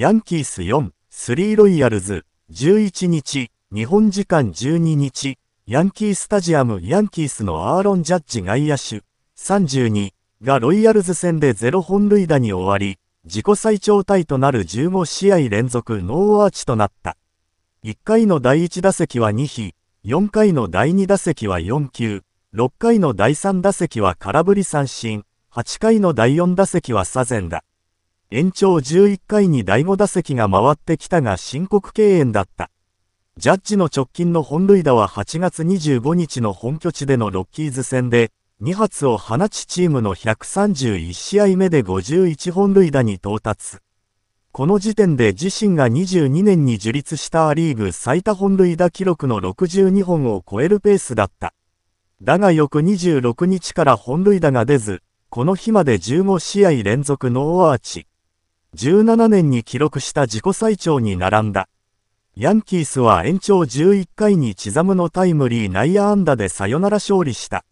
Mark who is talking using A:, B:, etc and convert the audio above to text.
A: ヤンキース4、3ロイヤルズ、11日、日本時間12日、ヤンキースタジアムヤンキースのアーロン・ジャッジ外野手、32がロイヤルズ戦で0本塁打に終わり、自己最長タイとなる15試合連続ノーアーチとなった。1回の第1打席は2比、4回の第2打席は4球、6回の第3打席は空振り三振、8回の第4打席は左前だ。延長11回に第5打席が回ってきたが申告敬遠だった。ジャッジの直近の本塁打は8月25日の本拠地でのロッキーズ戦で、2発を放ちチームの131試合目で51本塁打に到達。この時点で自身が22年に樹立したア・リーグ最多本塁打記録の62本を超えるペースだった。だが翌26日から本塁打が出ず、この日まで15試合連続ノーアーチ、17年に記録した自己最長に並んだ。ヤンキースは延長11回にチザムのタイムリー内野安打でサヨナラ勝利した。